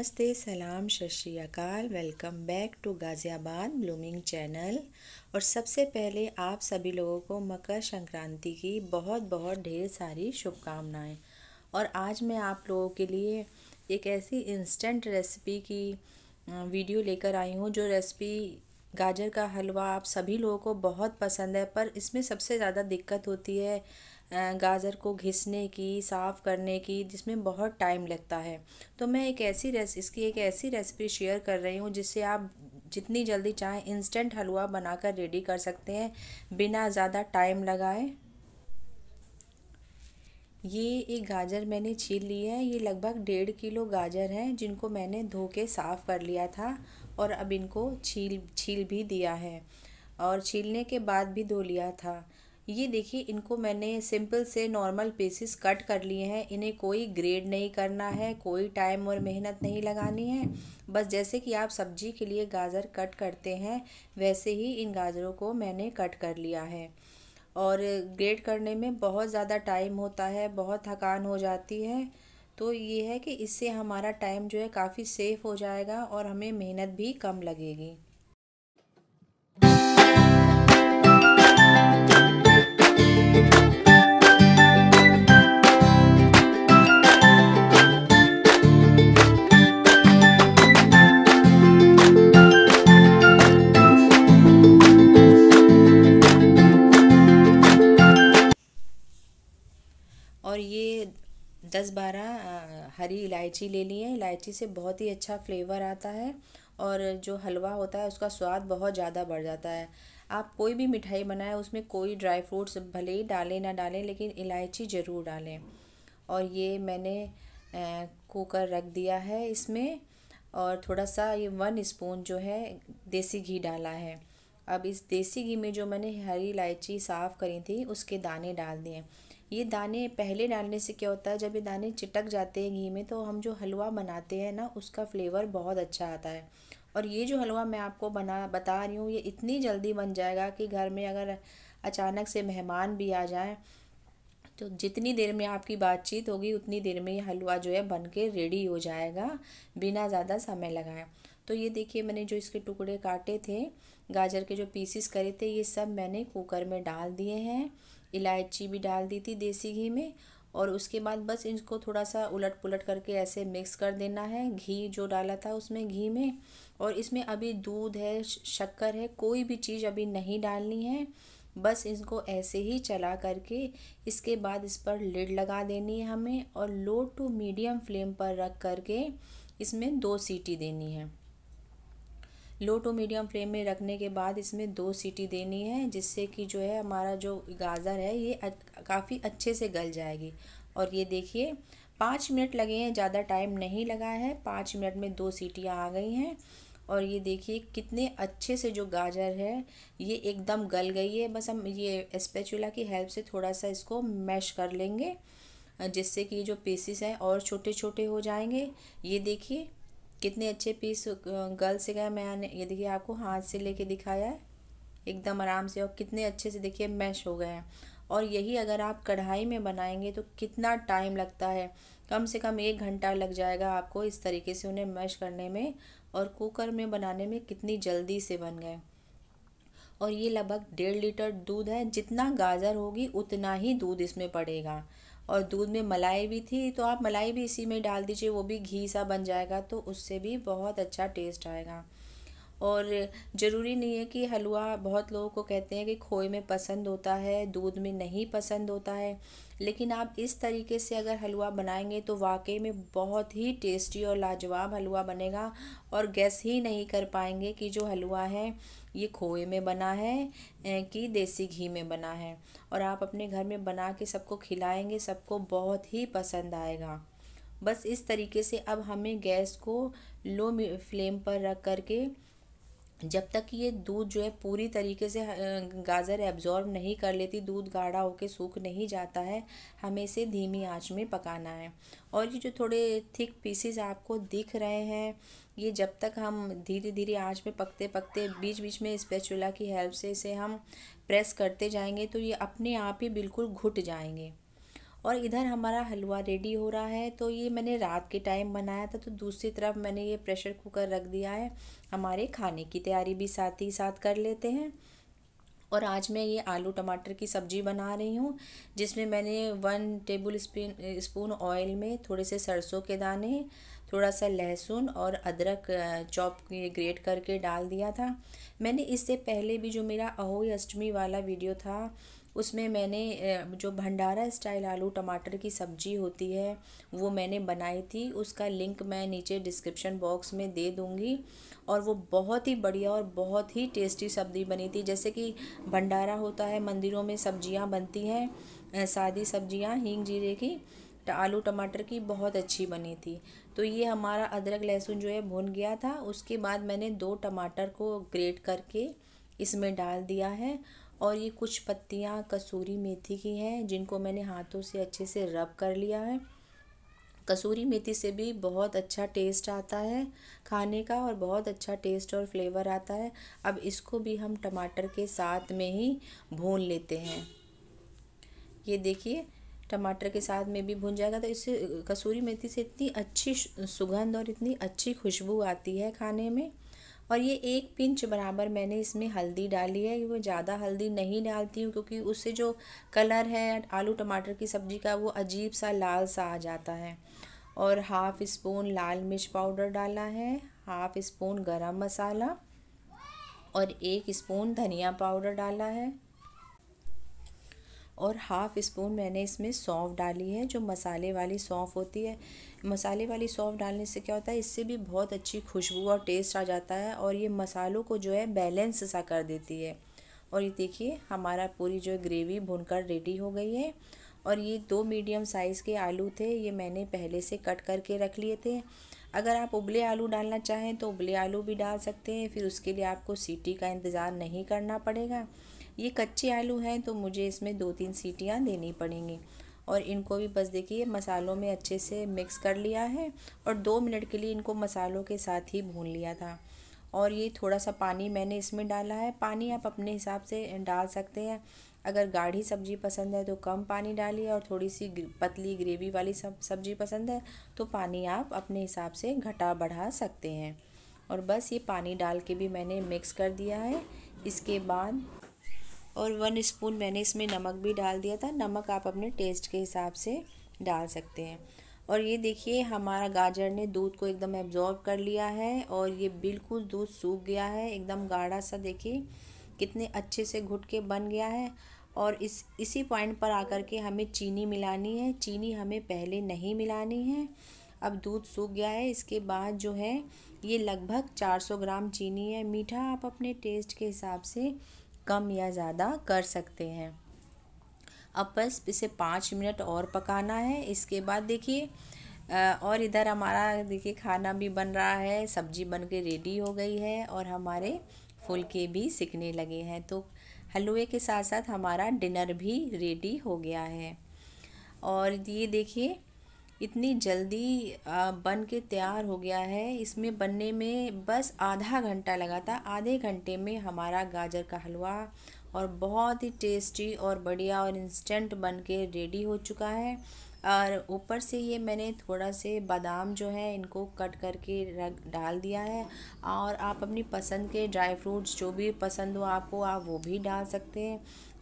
नमस्ते सलाम अकाल welcome back to Ghaziabad blooming channel और सबसे पहले आप सभी लोगों को मकर संक्रांति की बहुत बहुत ढेर सारी शुभकामनाएं और आज मैं आप लोगों के लिए एक ऐसी इंस्टेंट रेसिपी की वीडियो लेकर आई हूँ जो रेसिपी गाजर का हलवा आप सभी लोगों को बहुत पसंद है पर इसमें सबसे ज़्यादा दिक्कत होती है गाजर को घिसने की साफ़ करने की जिसमें बहुत टाइम लगता है तो मैं एक ऐसी रेस इसकी एक ऐसी रेसिपी शेयर कर रही हूँ जिससे आप जितनी जल्दी चाहें इंस्टेंट हलवा बनाकर रेडी कर सकते हैं बिना ज़्यादा टाइम लगाए ये एक गाजर मैंने छील ली है ये लगभग डेढ़ किलो गाजर हैं जिनको मैंने धो के साफ़ कर लिया था और अब इनको छील छील भी दिया है और छीलने के बाद भी धो लिया था ये देखिए इनको मैंने सिंपल से नॉर्मल पीसेस कट कर लिए हैं इन्हें कोई ग्रेड नहीं करना है कोई टाइम और मेहनत नहीं लगानी है बस जैसे कि आप सब्जी के लिए गाजर कट करते हैं वैसे ही इन गाजरों को मैंने कट कर लिया है और ग्रेड करने में बहुत ज़्यादा टाइम होता है बहुत थकान हो जाती है तो ये है कि इससे हमारा टाइम जो है काफ़ी सेफ़ हो जाएगा और हमें मेहनत भी कम लगेगी दस बारह हरी इलायची ले ली है इलायची से बहुत ही अच्छा फ्लेवर आता है और जो हलवा होता है उसका स्वाद बहुत ज़्यादा बढ़ जाता है आप कोई भी मिठाई बनाए उसमें कोई ड्राई फ्रूट्स भले ही डालें ना डालें लेकिन इलायची ज़रूर डालें और ये मैंने कुकर रख दिया है इसमें और थोड़ा सा ये वन स्पून जो है देसी घी डाला है अब इस देसी घी में जो मैंने हरी इलायची साफ़ करी थी उसके दाने डाल दिए ये दाने पहले डालने से क्या होता है जब ये दाने चिटक जाते हैं घी में तो हम जो हलवा बनाते हैं ना उसका फ्लेवर बहुत अच्छा आता है और ये जो हलवा मैं आपको बना बता रही हूँ ये इतनी जल्दी बन जाएगा कि घर में अगर अचानक से मेहमान भी आ जाए तो जितनी देर में आपकी बातचीत होगी उतनी देर में ये हलवा जो है बन के रेडी हो जाएगा बिना ज़्यादा समय लगाए तो ये देखिए मैंने जो इसके टुकड़े काटे थे गाजर के जो पीसीस करे थे ये सब मैंने कुकर में डाल दिए हैं इलायची भी डाल दी थी देसी घी में और उसके बाद बस इनको थोड़ा सा उलट पुलट करके ऐसे मिक्स कर देना है घी जो डाला था उसमें घी में और इसमें अभी दूध है शक्कर है कोई भी चीज़ अभी नहीं डालनी है बस इसको ऐसे ही चला करके इसके बाद इस पर लिड लगा देनी है हमें और लो टू मीडियम फ्लेम पर रख करके इसमें दो सीटी देनी है लो टू मीडियम फ्लेम में रखने के बाद इसमें दो सीटी देनी है जिससे कि जो है हमारा जो गाजर है ये काफ़ी अच्छे से गल जाएगी और ये देखिए पाँच मिनट लगे हैं ज़्यादा टाइम नहीं लगा है पाँच मिनट में दो सीटियाँ आ गई हैं और ये देखिए कितने अच्छे से जो गाजर है ये एकदम गल गई है बस हम ये स्पेचुला की हेल्प से थोड़ा सा इसको मैश कर लेंगे जिससे कि जो पीसीस हैं और छोटे छोटे हो जाएंगे ये देखिए कितने अच्छे पीस गल से गए मैंने ये देखिए आपको हाथ से लेके दिखाया है एकदम आराम से और कितने अच्छे से देखिए मैश हो गए हैं और यही अगर आप कढ़ाई में बनाएंगे तो कितना टाइम लगता है कम से कम एक घंटा लग जाएगा आपको इस तरीके से उन्हें मैश करने में और कुकर में बनाने में कितनी जल्दी से बन गए और ये लगभग डेढ़ लीटर दूध है जितना गाजर होगी उतना ही दूध इसमें पड़ेगा और दूध में मलाई भी थी तो आप मलाई भी इसी में डाल दीजिए वो भी घी सा बन जाएगा तो उससे भी बहुत अच्छा टेस्ट आएगा और ज़रूरी नहीं है कि हलवा बहुत लोगों को कहते हैं कि खोए में पसंद होता है दूध में नहीं पसंद होता है लेकिन आप इस तरीके से अगर हलवा बनाएंगे तो वाकई में बहुत ही टेस्टी और लाजवाब हलवा बनेगा और गैस ही नहीं कर पाएंगे कि जो हलवा है ये खोए में बना है कि देसी घी में बना है और आप अपने घर में बना के सबको खिलाएंगे सबको बहुत ही पसंद आएगा बस इस तरीके से अब हमें गैस को लो फ्लेम पर रख करके जब तक ये दूध जो है पूरी तरीके से गाजर एब्जॉर्ब नहीं कर लेती दूध गाढ़ा होके सूख नहीं जाता है हमें इसे धीमी आंच में पकाना है और ये जो थोड़े थिक पीसेस आपको दिख रहे हैं ये जब तक हम धीरे धीरे आंच में पकते पकते बीच बीच में स्पेचुला की हेल्प से इसे हम प्रेस करते जाएंगे तो ये अपने आप ही बिल्कुल घुट जाएंगे और इधर हमारा हलवा रेडी हो रहा है तो ये मैंने रात के टाइम बनाया था तो दूसरी तरफ मैंने ये प्रेशर कुकर रख दिया है हमारे खाने की तैयारी भी साथ ही साथ कर लेते हैं और आज मैं ये आलू टमाटर की सब्ज़ी बना रही हूँ जिसमें मैंने one tablespoon spoon oil में थोड़े से सरसों के दाने थोड़ा सा लहसुन और अदरक चॉप ग्रेट करके डाल दिया था मैंने इससे पहले भी जो मेरा अहोई अष्टमी वाला वीडियो था उसमें मैंने जो भंडारा स्टाइल आलू टमाटर की सब्जी होती है वो मैंने बनाई थी उसका लिंक मैं नीचे डिस्क्रिप्शन बॉक्स में दे दूँगी और वो बहुत ही बढ़िया और बहुत ही टेस्टी सब्ज़ी बनी थी जैसे कि भंडारा होता है मंदिरों में सब्जियां बनती हैं सादी सब्जियां हींग जीरे की आलू टमाटर की बहुत अच्छी बनी थी तो ये हमारा अदरक लहसुन जो है भुन गया था उसके बाद मैंने दो टमाटर को ग्रेट करके इसमें डाल दिया है और ये कुछ पत्तियाँ कसूरी मेथी की हैं जिनको मैंने हाथों से अच्छे से रब कर लिया है कसूरी मेथी से भी बहुत अच्छा टेस्ट आता है खाने का और बहुत अच्छा टेस्ट और फ्लेवर आता है अब इसको भी हम टमाटर के साथ में ही भून लेते हैं ये देखिए टमाटर के साथ में भी भुन जाएगा तो इससे कसूरी मेथी से इतनी अच्छी सुगंध और इतनी अच्छी खुशबू आती है खाने में और ये एक पिंच बराबर मैंने इसमें हल्दी डाली है मैं ज़्यादा हल्दी नहीं डालती हूँ क्योंकि उससे जो कलर है आलू टमाटर की सब्ज़ी का वो अजीब सा लाल सा आ जाता है और हाफ़ स्पून लाल मिर्च पाउडर डाला है हाफ़ स्पून गरम मसाला और एक स्पून धनिया पाउडर डाला है और हाफ़ स्पून मैंने इसमें सौंफ डाली है जो मसाले वाली सौंफ होती है मसाले वाली सौंफ डालने से क्या होता है इससे भी बहुत अच्छी खुशबू और टेस्ट आ जाता है और ये मसालों को जो है बैलेंस सा कर देती है और ये देखिए हमारा पूरी जो ग्रेवी भुनकर रेडी हो गई है और ये दो मीडियम साइज़ के आलू थे ये मैंने पहले से कट करके रख लिए थे अगर आप उबले आलू डालना चाहें तो उबले आलू भी डाल सकते हैं फिर उसके लिए आपको सीटी का इंतज़ार नहीं करना पड़ेगा ये कच्चे आलू हैं तो मुझे इसमें दो तीन सीटियाँ देनी पड़ेंगी और इनको भी बस देखिए मसालों में अच्छे से मिक्स कर लिया है और दो मिनट के लिए इनको मसालों के साथ ही भून लिया था और ये थोड़ा सा पानी मैंने इसमें डाला है पानी आप अपने हिसाब से डाल सकते हैं अगर गाढ़ी सब्जी पसंद है तो कम पानी डालिए और थोड़ी सी पतली ग्रेवी वाली सब सब्जी पसंद है तो पानी आप अपने हिसाब से घटा बढ़ा सकते हैं और बस ये पानी डाल के भी मैंने मिक्स कर दिया है इसके बाद और वन स्पून मैंने इसमें नमक भी डाल दिया था नमक आप अपने टेस्ट के हिसाब से डाल सकते हैं और ये देखिए हमारा गाजर ने दूध को एकदम एब्जॉर्ब कर लिया है और ये बिल्कुल दूध सूख गया है एकदम गाढ़ा सा देखिए कितने अच्छे से घुट के बन गया है और इस इसी पॉइंट पर आकर के हमें चीनी मिलानी है चीनी हमें पहले नहीं मिलानी है अब दूध सूख गया है इसके बाद जो है ये लगभग 400 ग्राम चीनी है मीठा आप अपने टेस्ट के हिसाब से कम या ज़्यादा कर सकते हैं अब बस इसे पाँच मिनट और पकाना है इसके बाद देखिए और इधर हमारा देखिए खाना भी बन रहा है सब्जी बन के रेडी हो गई है और हमारे फुलके भी सिकने लगे हैं तो हलवे के साथ साथ हमारा डिनर भी रेडी हो गया है और ये देखिए इतनी जल्दी बन के तैयार हो गया है इसमें बनने में बस आधा घंटा लगा था आधे घंटे में हमारा गाजर का हलवा और बहुत ही टेस्टी और बढ़िया और इंस्टेंट बन के रेडी हो चुका है और ऊपर से ये मैंने थोड़ा से बादाम जो है इनको कट करके रख डाल दिया है और आप अपनी पसंद के ड्राई फ्रूट्स जो भी पसंद हो आपको आप वो भी डाल सकते हैं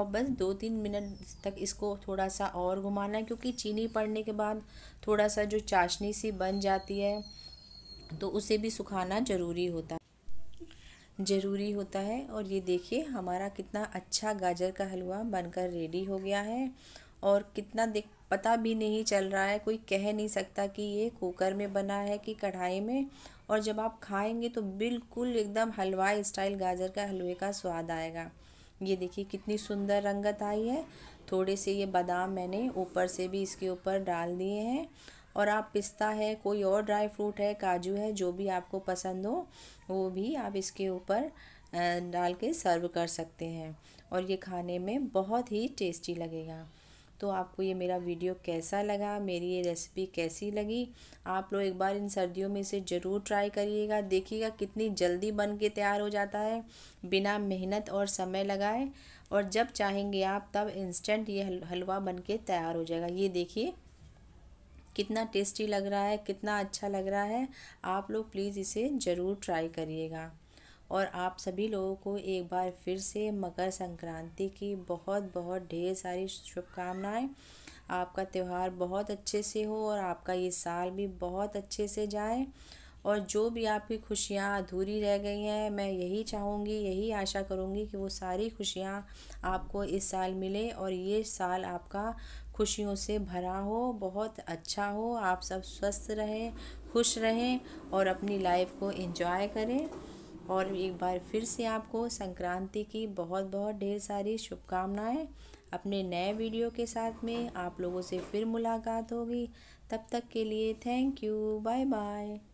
और बस दो तीन मिनट तक इसको थोड़ा सा और घुमाना है क्योंकि चीनी पड़ने के बाद थोड़ा सा जो चाशनी सी बन जाती है तो उसे भी सुखाना ज़रूरी होता है ज़रूरी होता है और ये देखिए हमारा कितना अच्छा गाजर का हलवा बनकर रेडी हो गया है और कितना देख पता भी नहीं चल रहा है कोई कह नहीं सकता कि ये कुकर में बना है कि कढ़ाई में और जब आप खाएंगे तो बिल्कुल एकदम हलवाई स्टाइल गाजर का हलवे का स्वाद आएगा ये देखिए कितनी सुंदर रंगत आई है थोड़े से ये बादाम मैंने ऊपर से भी इसके ऊपर डाल दिए हैं और आप पिस्ता है कोई और ड्राई फ्रूट है काजू है जो भी आपको पसंद हो वो भी आप इसके ऊपर डाल के सर्व कर सकते हैं और ये खाने में बहुत ही टेस्टी लगेगा तो आपको ये मेरा वीडियो कैसा लगा मेरी ये रेसिपी कैसी लगी आप लोग एक बार इन सर्दियों में इसे ज़रूर ट्राई करिएगा देखिएगा कितनी जल्दी बन के तैयार हो जाता है बिना मेहनत और समय लगाए और जब चाहेंगे आप तब इंस्टेंट ये हलवा बन के तैयार हो जाएगा ये देखिए कितना टेस्टी लग रहा है कितना अच्छा लग रहा है आप लोग प्लीज़ इसे ज़रूर ट्राई करिएगा और आप सभी लोगों को एक बार फिर से मकर संक्रांति की बहुत बहुत ढेर सारी शुभकामनाएं आपका त्यौहार बहुत अच्छे से हो और आपका ये साल भी बहुत अच्छे से जाए और जो भी आपकी खुशियाँ अधूरी रह गई हैं मैं यही चाहूँगी यही आशा करूँगी कि वो सारी खुशियाँ आपको इस साल मिले और ये साल आपका खुशियों से भरा हो बहुत अच्छा हो आप सब स्वस्थ रहें खुश रहें और अपनी लाइफ को एंजॉय करें और एक बार फिर से आपको संक्रांति की बहुत बहुत ढेर सारी शुभकामनाएं अपने नए वीडियो के साथ में आप लोगों से फिर मुलाकात होगी तब तक के लिए थैंक यू बाय बाय